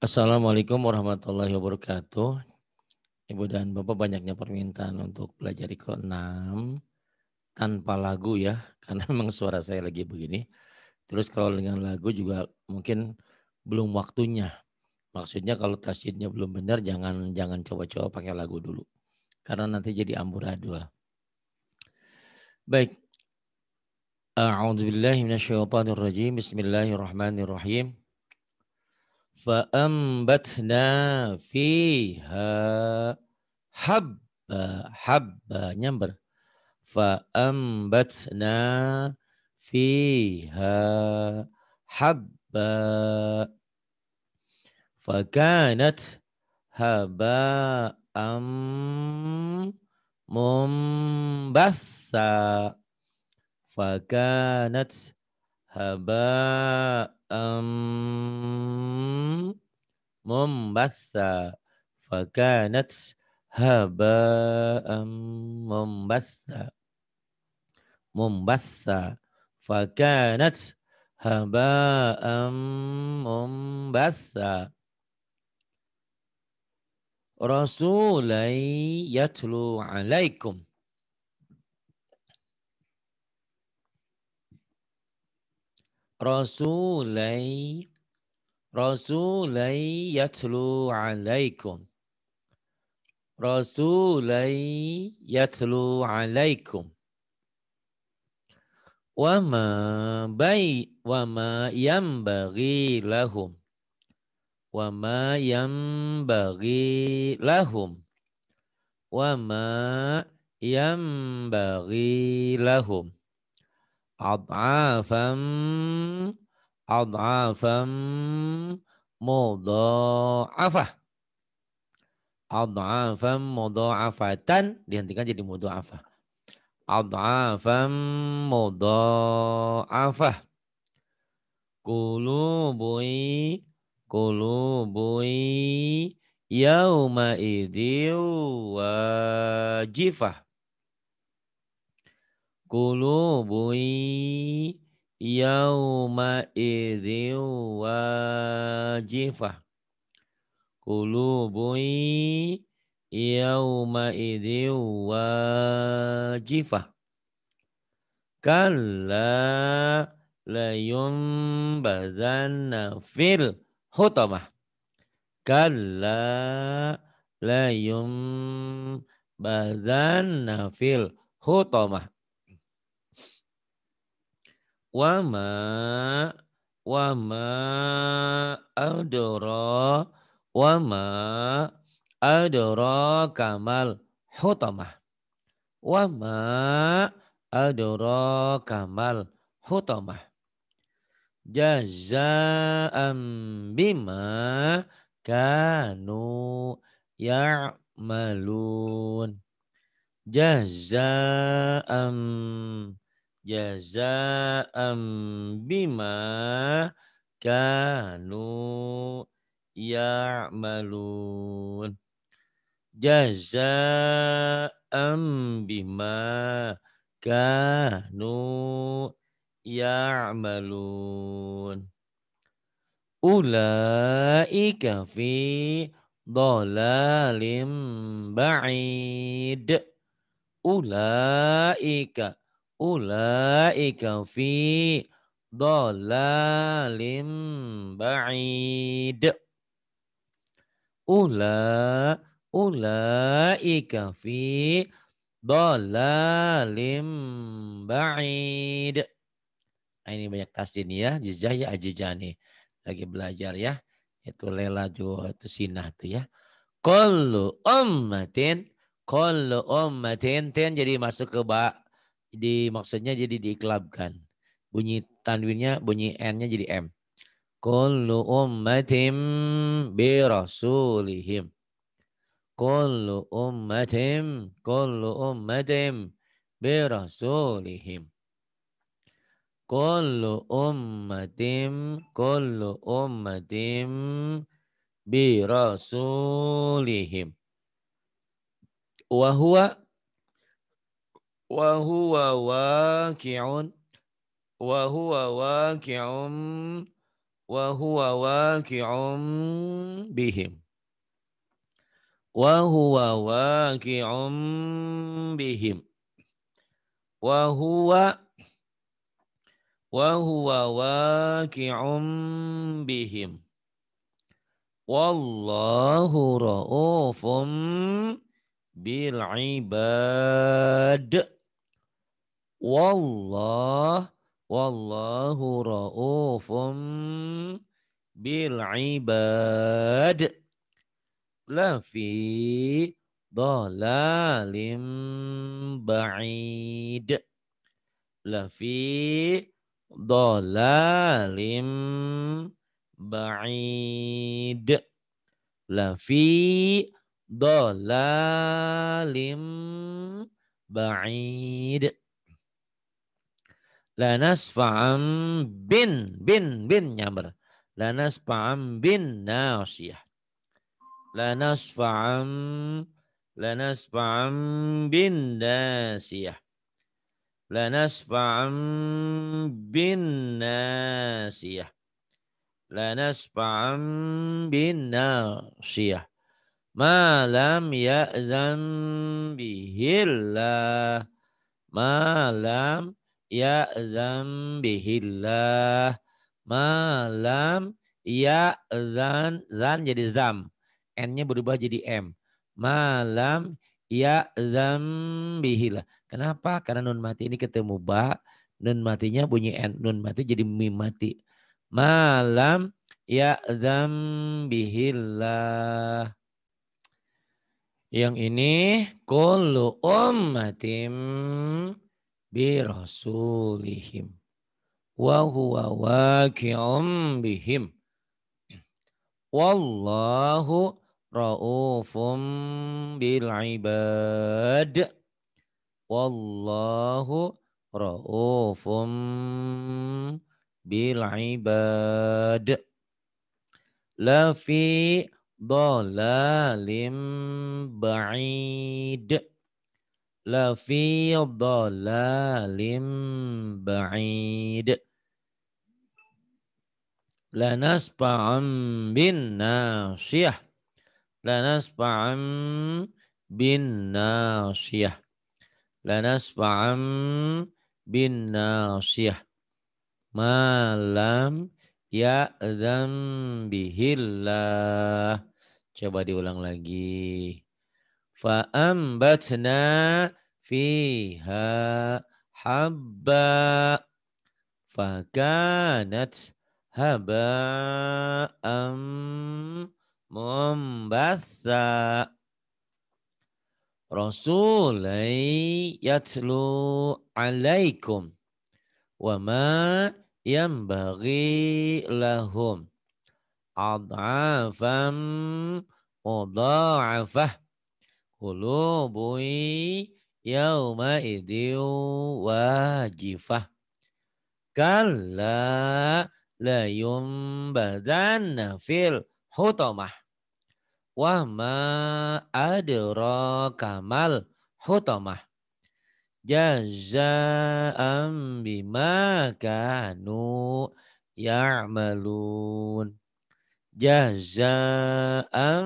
Assalamualaikum warahmatullahi wabarakatuh. Ibu dan Bapak banyaknya permintaan untuk belajar Iqra 6 tanpa lagu ya, karena memang suara saya lagi begini. Terus kalau dengan lagu juga mungkin belum waktunya. Maksudnya kalau tasjidnya belum benar jangan jangan coba-coba pakai lagu dulu. Karena nanti jadi amburadul. Baik. A'udzubillahi minasyaitonirrajim. Bismillahirrahmanirrahim. فأنبتنا فيها حب حب نمبر فأنبتنا فيها حب فكانت هباء منبثا فكانت هباء منبثا فكانت هباء منبثا منبثا فكانت هباء منبثا رسولا يتلو عليكم رسولي رسولي يتلو عليكم رسولي يتلو عليكم وما بي وما ينبغي لهم وما ينبغي لهم وما ينبغي لهم ad'afam ad'afam mudha'afah ad'afam mudha'afatan dihentikan jadi mudha'afah ad'afam mudha'afah kulubui kulubui yauma idin wajifah Kulubui yauma idhin wajifah. Kulubui yauma idhin wajifah. Kalla layumbazanna fil hutamah. Kalla layumbazanna fil hutamah wama wama adoro wama adoro kamal hutamah wama adoro kamal hutamah jazaa'an bima kanu ya'malun am jazaan bima kanu ya'malun jazaan bima kanu ya'malun ulaika fi dhalalim ba'id ulaika ulaika fi dhalalim ba'id. Ula ulaika fi dhalalim ba'id. Nah, ini banyak tasdin ya, jizah ya ajijani. Lagi belajar ya. Itu lela juga itu sinah tuh ya. Kalau ummatin kalau ummatin ten jadi masuk ke ba dimaksudnya maksudnya jadi diiklabkan. Bunyi tanwinnya, bunyi N-nya jadi M. Kullu ummatim bi rasulihim. Kullu ummatim, kullu ummatim bi rasulihim. Kullu ummatim, kullu ummatim bi rasulihim. huwa وهو واقع وهو واقع وهو واقع بهم وهو واقع بهم وهو وهو واقع بهم والله رؤوف بالعباد والله والله رؤوف بالعباد لا في ضلال بعيد لا في ضلال بعيد لا في ضلال بعيد Lanas fa'am bin bin bin nyamber Lanas fa'am bin nasiyah lanas fa'am bin nasiyah fa'am bin nasiyah fa'am bin nasiyah Malam ya'zan bihillah malam ya zambihillah malam ya zan zan jadi zam n-nya berubah jadi m malam ya zambihillah kenapa karena nun mati ini ketemu ba nun matinya bunyi n nun mati jadi mim mati malam ya zambihillah yang ini kullu ummatim bi rasulihim wa huwa waqi'un bihim wallahu raufum bil ibad wallahu raufum bil ibad la fi dhalalim ba'id lafi dhalalim ba'id lanasfa'am bin nasiyah lanasfa'am bin nasiyah lanasfa'am bin nasiyah malam ya zambihillah coba diulang lagi fa'ambatna فيها حبا فكانت هباء منبثا رسولي يتلو عليكم وما ينبغي لهم أضعافا مضاعفة قلوب yauma idin wajifah. Kalla la yumbadanna fil hutamah. Wa ma adraka kamal hutamah. Jazaa'an bima kanu ya'malun. Jazaa'an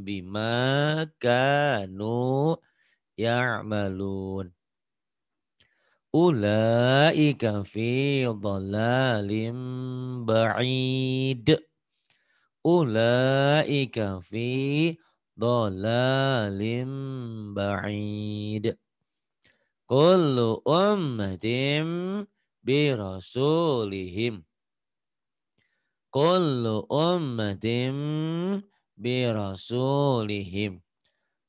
bima kanu ya'malun يعملون أولئك في ضلال بعيد أولئك في ضلال بعيد كل أمة برسولهم كل أمة برسولهم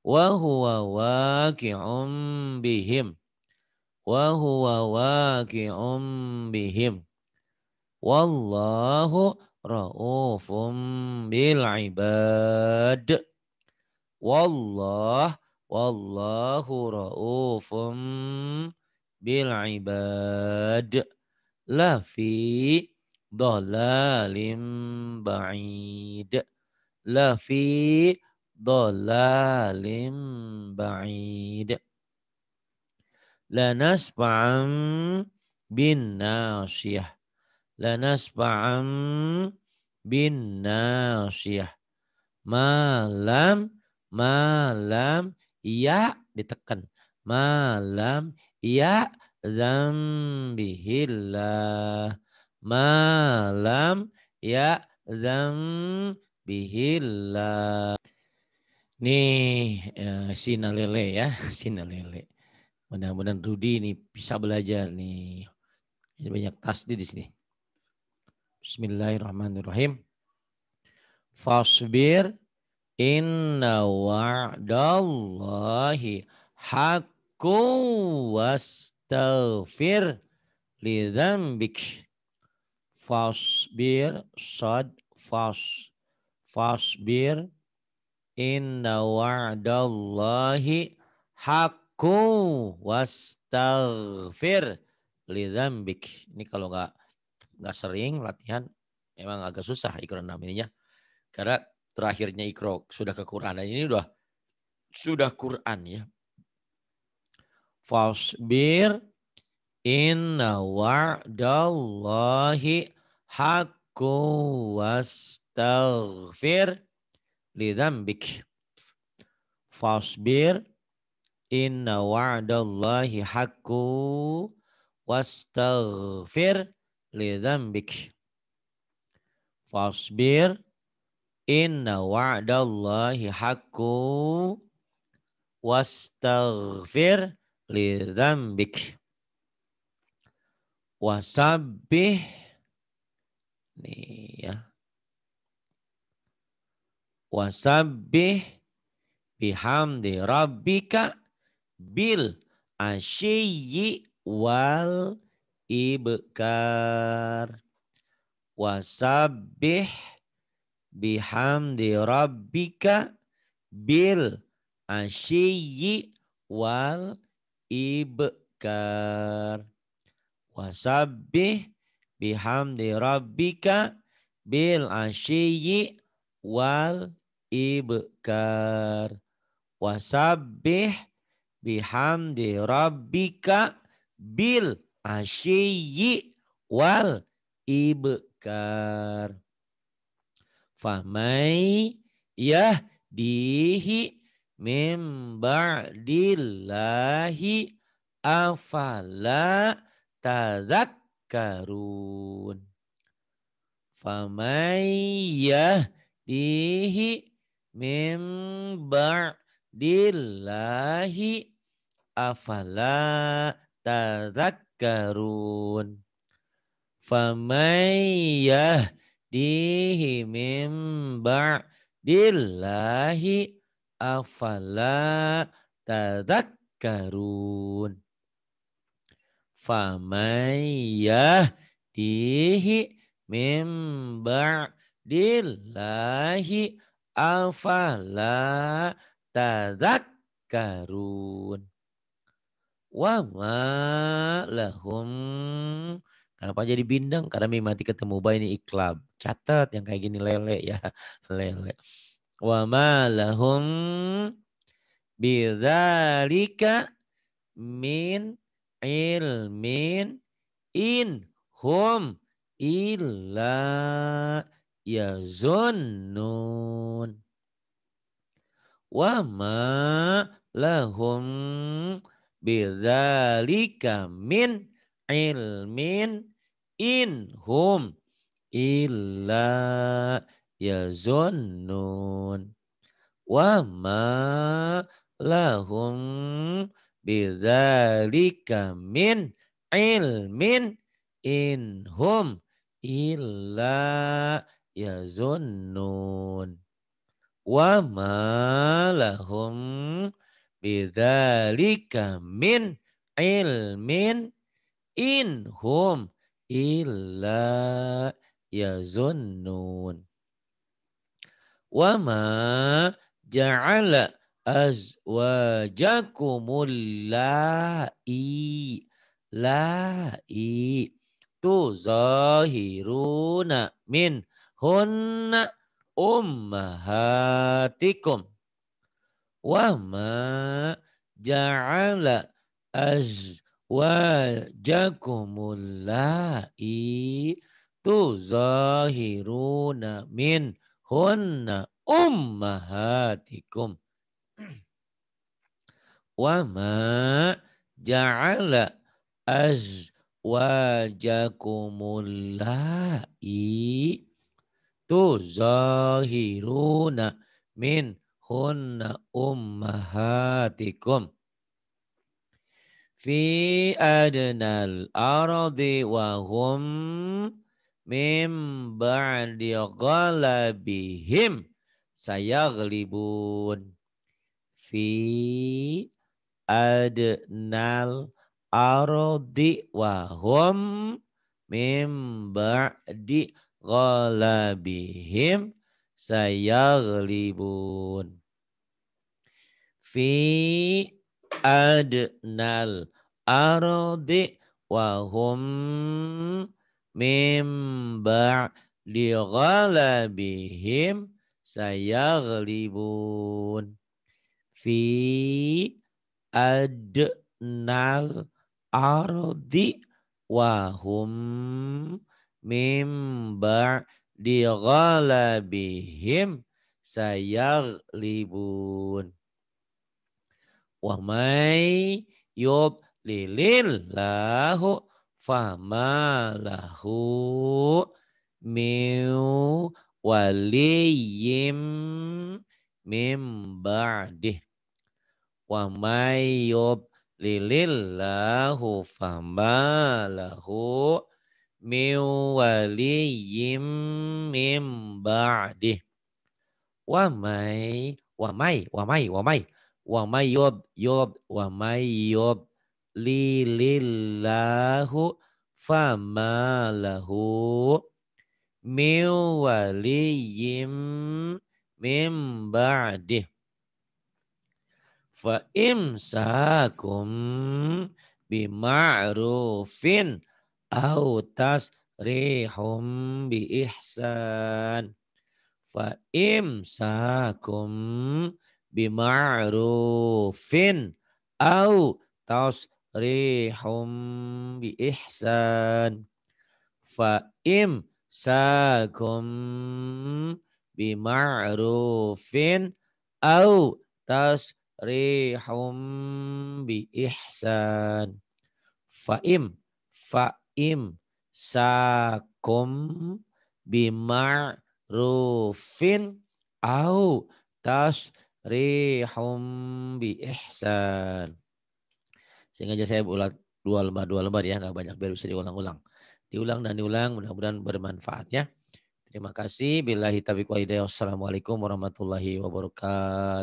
وهو واقع بهم وهو واقع بهم والله رؤوف بالعباد والله والله رؤوف بالعباد لا في ضلال بعيد لا في dolalim ba'id. Lanasfa'am bin nasiyah. Lanasfa'am bin nasiyah. Malam, malam, ya ditekan. Malam, ya zambihillah. Malam, ya zambihillah. Nih eh, si Sinalele ya, Sinalele. Mudah-mudahan Rudi ini bisa belajar nih. Ini banyak tas di sini. Bismillahirrahmanirrahim. Fasbir inna wa'dallahi haqqun wastaghfir li dzambik. Fasbir sad fas fasbir Inna wa'dallahi haqqu wastaghfir dzambik. Ini kalau nggak nggak sering latihan emang agak susah ikro enam ininya. Karena terakhirnya ikro sudah ke Quran. Dan ini udah sudah Quran ya. Fasbir inna wa'dallahi haqqu wastaghfir lidzambik fasbir inna wa'dallahi haqqu wastaghfir lidzambik fasbir inna wa'dallahi haqqu wastaghfir lidzambik wasabbih nih ya Wasabih bihamdi rabbika bil asyi wal ibkar. Wasabih bihamdi rabbika bil asyi wal ibkar. Wasabih bihamdi rabbika bil asyi wal ibkar. wasabih bihamdi rabbika bil asyi wal ibkar. Famai yahdihi mim ba'dillahi afala tazakkarun. Famai yahdihi min ba'dillahi afala tadakkarun. Famayyah dihi min ba'dillahi afala tadakkarun. Famayyah dihi min ba'dillahi afala Afala tadakkarun. Wama lahum. Kenapa jadi bindang? Karena mimati ketemu ba ini iklab. Catat yang kayak gini lele ya. Lele. Wama lahum bidzalika min ilmin in hum illa yazunnun wa ma lahum bidzalika min ilmin inhum illa yazunnun wa ma lahum bidzalika min ilmin inhum illa Ya zunnun, wa ma lahum bidzalika min ilmin inhum illa ya zunnun, wa ma ja'ala azwajakumulai lai lai tuzahiruna min hunna ummahatikum wa ma ja'ala azwajakumulai tuzahiruna min hunna ummahatikum wa ma ja'ala azwajakumulai zahiruna min hunna ummahatikum fi adnal ardi wa hum mim ba'di ghalabihim sayaghlibun fi adnal ardi wa hum mim ba'di ghalabihim sayaglibun. Fi adnal ardi wa hum mim ba'di ghalabihim sayaglibun. Fi adnal ardi wa hum mimba di ghalabihim libun. Wamai yub lilil lahu fama lahu miu waliyim mim wa may yub lilil lahu fama lahu min waliyim min ba'di Wa may wa may wa may wa may wa may yud yud wa may yud li lillahu fama lahu min waliyim min ba'di Fa imsakum bima'rufin au tasrihum bi ihsan fa imsakum bi ma'rufin au tasrihum bi ihsan fa imsakum bi ma'rufin au tasrihum bi ihsan fa im fa imsakum bimarufin au tasrihum bi ihsan. Sehingga saya ulat dua lembar dua lembar ya, nggak banyak biar bisa diulang-ulang. Diulang dan diulang, mudah-mudahan bermanfaat ya. Terima kasih. Bila hitabik wa hidayah. Wassalamualaikum warahmatullahi wabarakatuh.